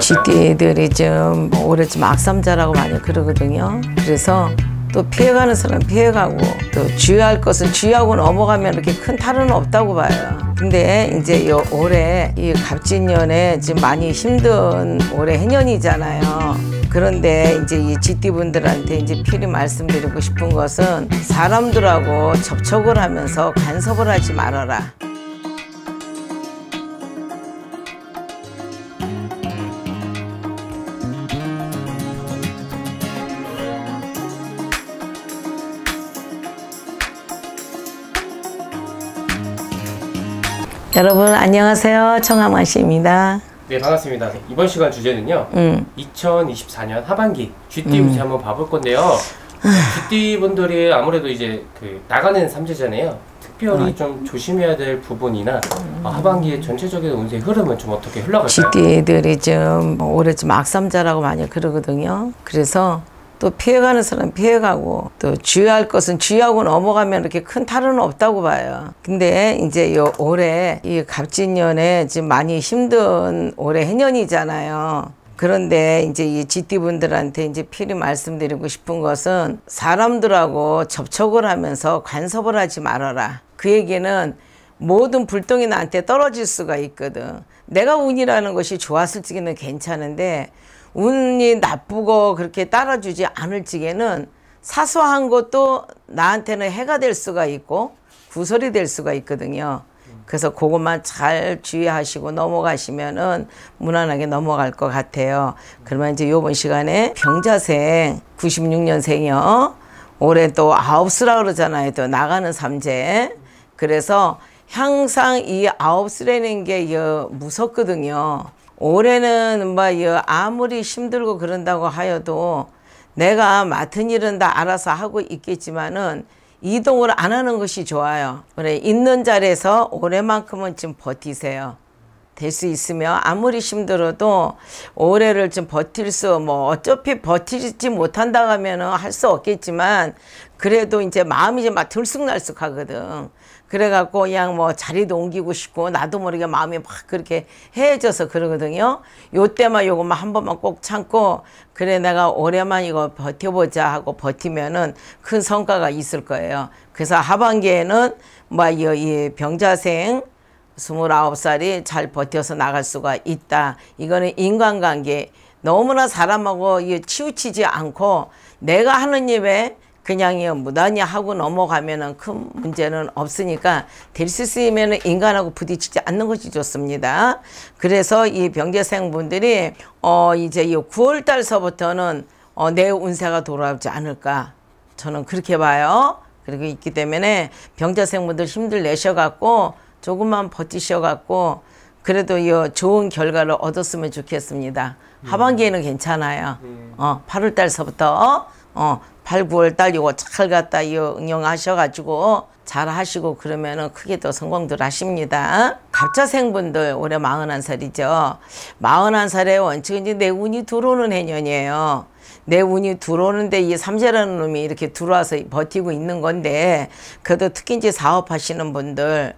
쥐띠 들이좀 오래 좀 악삼자라고 많이 그러거든요. 그래서 또 피해가는 사람 피해가고 또 주의할 것은 주의하고 넘어가면 이렇게 큰 탈은 없다고 봐요. 근데 이제 요 올해 이 갑진년에 지금 많이 힘든 올해 해년이잖아요. 그런데 이제 이 GT분들한테 이제 필히 말씀드리고 싶은 것은 사람들하고 접촉을 하면서 간섭을 하지 말아라. 여러분 안녕하세요. 청아만 씨입니다. 네 반갑습니다. 이번 시간 주제는요. 음. 2024년 하반기 GT 음. 운세 한번 봐볼 건데요. GT 아. 분들이 아무래도 이제 그 나가는 삼재잖아요. 특별히 아. 좀 조심해야 될 부분이나 음. 하반기에 전체적인 운세 흐름은 좀 어떻게 흘러갈까요? GT들이 좀 뭐, 올해 좀 악삼자라고 많이 그러거든요. 그래서 또 피해가는 사람 피해가고 또 주의할 것은 주의하고 넘어가면 이렇게 큰 탈은 없다고 봐요. 근데 이제 요 올해 이 갑진년에 지금 많이 힘든 올해 해년이잖아요. 그런데 이제 이 GT 분들한테 이제 필히 말씀드리고 싶은 것은 사람들하고 접촉을 하면서 간섭을 하지 말아라. 그 얘기는 모든 불똥이 나한테 떨어질 수가 있거든. 내가 운이라는 것이 좋았을 적에는 괜찮은데 운이 나쁘고 그렇게 따라주지 않을 적에는 사소한 것도 나한테는 해가 될 수가 있고 구설이 될 수가 있거든요. 그래서 그것만 잘 주의하시고 넘어가시면은 무난하게 넘어갈 것 같아요. 그러면 이제 요번 시간에 병자생 96년생이요. 올해 또 아홉수라 그러잖아요. 또 나가는 삼재. 그래서 항상 이 아홉 쓰라는 게 무섭거든요. 올해는 뭐 아무리 힘들고 그런다고 하여도 내가 맡은 일은 다 알아서 하고 있겠지만은 이동을 안 하는 것이 좋아요. 그래 있는 자리에서 올해만큼은 좀 버티세요. 될수 있으며 아무리 힘들어도 올해를 좀 버틸 수 뭐 어차피 버티지 못한다 하면은 할 수 없겠지만 그래도 이제 마음이 이제 막 들쑥날쑥 하거든. 그래갖고 그냥 뭐 자리도 옮기고 싶고 나도 모르게 마음이 막 그렇게 헤어져서 그러거든요. 요때만 요것만 한 번만 꼭 참고 그래 내가 올해만 이거 버텨보자 하고 버티면은 큰 성과가 있을 거예요. 그래서 하반기에는 뭐 이 병자생 스물아홉 살이잘 버텨서 나갈 수가 있다. 이거는 인간관계 너무나 사람하고 치우치지 않고 내가 하는 일에 그냥 무단히 하고 넘어가면 큰 문제는 없으니까 될 수 있으면 인간하고 부딪히지 않는 것이 좋습니다. 그래서 이 병재생분들이 어 이제 이 9월달서부터는 어내 운세가 돌아오지 않을까 저는 그렇게 봐요. 그리고 있기 때문에 병자생분들 힘들 내셔갖고 조금만 버티셔갖고 그래도 이 좋은 결과를 얻었으면 좋겠습니다. 음. 하반기에는 괜찮아요. 음. 어, 8월 달서부터 어, 8, 어, 9월 달 이거 잘갔다이 응용하셔가지고 잘 하시고 그러면은 크게 또 성공들 하십니다. 갑자생분들 올해 41살이죠. 4 1살에 원칙은 이제 내 운이 들어오는 해년이에요. 내 운이 들어오는데 이 삼재라는 놈이 이렇게 들어와서 버티고 있는 건데 그래도 특히 이제 사업하시는 분들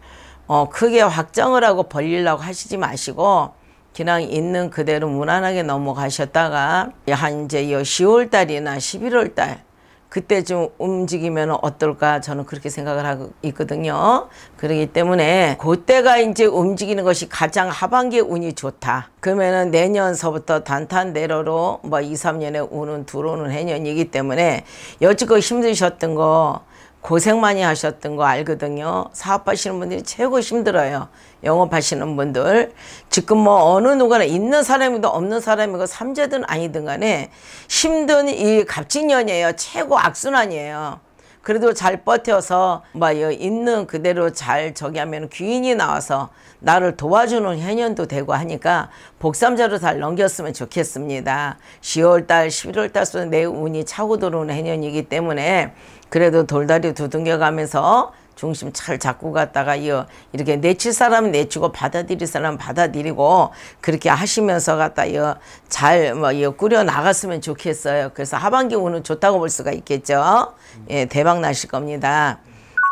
어, 크게 확장을 하고 벌리려고 하시지 마시고 그냥 있는 그대로 무난하게 넘어가셨다가 한 이제 10월 달이나 11월 달 그때 좀 움직이면 어떨까 저는 그렇게 생각을 하고 있거든요. 그러기 때문에 그때가 이제 움직이는 것이 가장 하반기 운이 좋다. 그러면은 내년서부터 단탄대로로 뭐 2, 3년에 운은 들어오는 해년이기 때문에 여지껏 힘드셨던 거 고생 많이 하셨던 거 알거든요. 사업하시는 분들이 최고 힘들어요. 영업하시는 분들. 지금 뭐 어느 누구나 있는 사람이든 없는 사람이고 삼재든 아니든 간에 힘든 이 갑진년이에요. 최고 악순환이에요. 그래도 잘 버텨서 뭐 있는 그대로 잘 저기 하면 귀인이 나와서 나를 도와주는 해년도 되고 하니까 복삼자로 잘 넘겼으면 좋겠습니다. 10월달, 11월달 수는 내 운이 차고 들어오는 해년이기 때문에 그래도 돌다리 두둥겨 가면서 중심 잘 잡고 갔다가 이어 이렇게 내칠 사람 내치고 받아들일 사람 받아들이고 그렇게 하시면서 갔다 이어 잘 뭐 이어 꾸려 나갔으면 좋겠어요. 그래서 하반기 운은 좋다고 볼 수가 있겠죠. 예, 대박 나실 겁니다.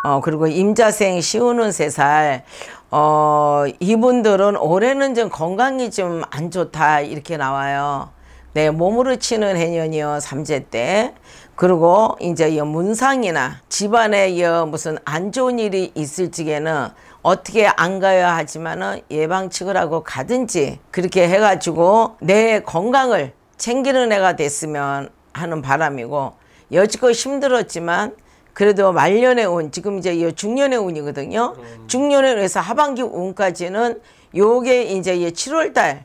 어 그리고 임자생 시우는 세살 어 이분들은 올해는 좀 건강이 좀 안 좋다 이렇게 나와요. 네, 몸으로 치는 해년이요 삼재 때 그리고 이제 이 문상이나 집안에 여 무슨 안 좋은 일이 있을 적에는 어떻게 안 가야 하지만은 예방책을 하고 가든지 그렇게 해가지고 내 건강을 챙기는 애가 됐으면 하는 바람이고 여지껏 힘들었지만 그래도 말년에 온 지금 이제 이 중년의 운이거든요. 음. 중년에 의 해서 하반기 운까지는 요게 이제 7월달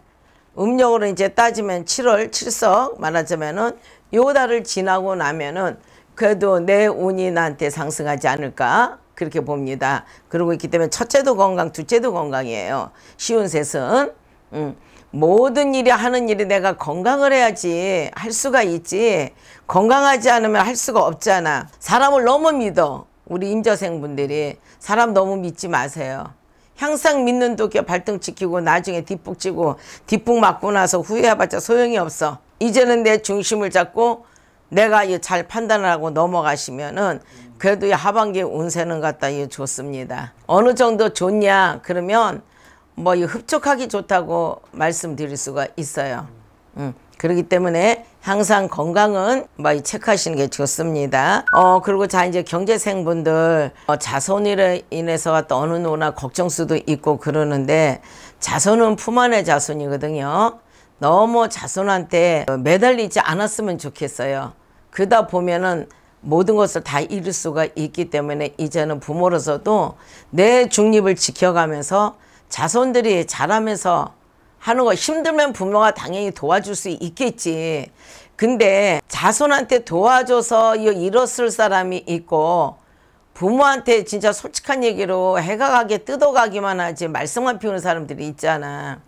음력으로 이제 따지면 7월 7석 말하자면은 요 달을 지나고 나면은 그래도 내 운이 나한테 상승하지 않을까 그렇게 봅니다. 그러고 있기 때문에 첫째도 건강, 둘째도 건강이에요. 쉬운 셋은 음, 모든 일이 하는 일이 내가 건강을 해야지 할 수가 있지 건강하지 않으면 할 수가 없잖아. 사람을 너무 믿어. 우리 임자생분들이 사람 너무 믿지 마세요. 항상 믿는 도끼 발등 지키고 나중에 뒷북 치고 뒷북 맞고 나서 후회해봤자 소용이 없어. 이제는 내 중심을 잡고 내가 잘 판단하고 넘어가시면은 그래도 이 하반기 운세는 갖다 이 좋습니다. 어느 정도 좋냐 그러면 뭐 흡족하기 좋다고 말씀드릴 수가 있어요. 음. 그렇기 때문에 항상 건강은 많이 뭐 체크하시는 게 좋습니다. 어 그리고 자 이제 경제생분들 어, 자손이래 인해서 어느 누나 걱정 수도 있고 그러는데 자손은 품 안의 자손이거든요. 너무 자손한테 매달리지 않았으면 좋겠어요. 그다 보면은 모든 것을 다 잃을 수가 있기 때문에 이제는 부모로서도 내 중립을 지켜가면서 자손들이 자라면서 하는 거 힘들면 부모가 당연히 도와줄 수 있겠지. 근데 자손한테 도와줘서 일었을 사람이 있고 부모한테 진짜 솔직한 얘기로 해가가게 뜯어가기만 하지 말썽만 피우는 사람들이 있잖아.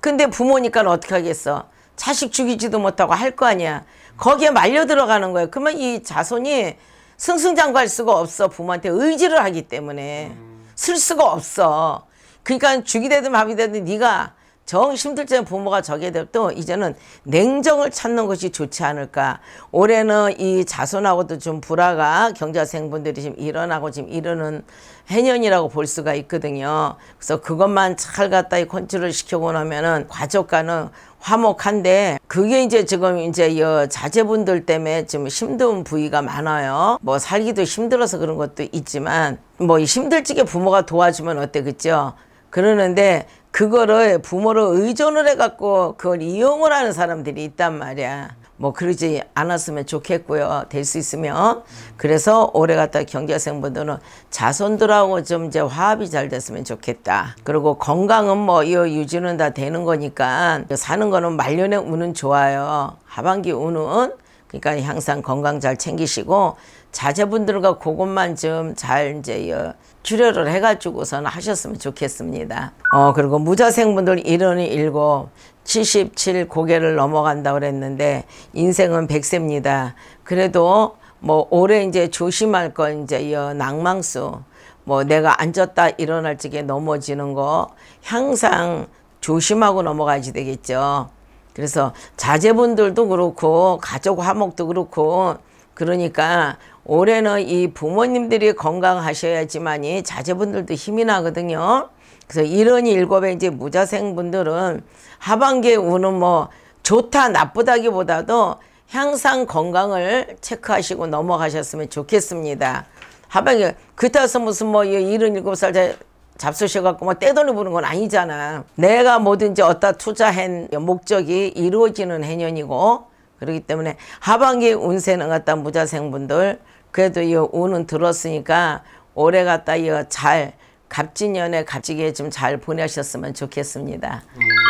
근데 부모니까 어떻게 하겠어. 자식 죽이지도 못하고 할 거 아니야. 거기에 말려 들어가는 거야. 그러면 이 자손이 승승장구할 수가 없어. 부모한테 의지를 하기 때문에. 음. 쓸 수가 없어. 그러니까 죽이 되든 밥이 되든 네가 정 힘들 때는 부모가 저게 돼도 이제는 냉정을 찾는 것이 좋지 않을까. 올해는 이 자손하고도 좀 불화가 경자생분들이 지금 일어나고 지금 이러는 해년이라고 볼 수가 있거든요. 그래서 그것만 잘 갖다 이 컨트롤 시키고 나면은 과족가는 화목한데 그게 이제 지금 이제 여 자제분들 때문에 지금 힘든 부위가 많아요. 뭐 살기도 힘들어서 그런 것도 있지만 뭐 힘들지게 부모가 도와주면 어때 그죠? 그러는데 그거를 부모로 의존을 해갖고 그걸 이용을 하는 사람들이 있단 말이야. 뭐 그러지 않았으면 좋겠고요. 될 수 있으면. 그래서 올해 갔다 경제학생분들은 자손들하고 좀 이제 화합이 잘 됐으면 좋겠다. 그리고 건강은 뭐 이 유지는 다 되는 거니까 사는 거는 말년에 운은 좋아요. 하반기 운은 그러니까 항상 건강 잘 챙기시고 자제분들과 그것만 좀 잘 이제 주려를 어, 해가지고선 하셨으면 좋겠습니다. 어 그리고 무자생분들 일원이 일곱 77 고개를 넘어간다 그랬는데 인생은 백세입니다 그래도 뭐 올해 이제 조심할 건 이제 이 어, 낭망수 뭐 내가 앉았다 일어날 적에 넘어지는 거 항상 조심하고 넘어가야지 되겠죠. 그래서 자제분들도 그렇고 가족 화목도 그렇고 그러니까 올해는 이 부모님들이 건강하셔야지만이 자제분들도 힘이 나거든요. 그래서 이런 일곱에 이제 무자생분들은 하반기에 운은 뭐 좋다 나쁘다기보다도 향상 건강을 체크하시고 넘어가셨으면 좋겠습니다. 하반기 에 그때서 무슨 뭐 이런 일곱 살 잡수셔갖고 뭐 떼돈을 부는 건 아니잖아. 내가 뭐든지 어디다 투자한 목적이 이루어지는 해년이고 그렇기 때문에 하반기 운세는 갖다 무자생분들 그래도 이 운은 들었으니까 올해 갖다 이잘 갑진년에 갑지게 좀 잘 보내셨으면 좋겠습니다.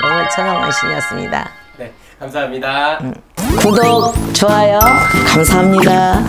영원 청하만신이었습니다. 네, 감사합니다. 음. 구독, 좋아요, 감사합니다.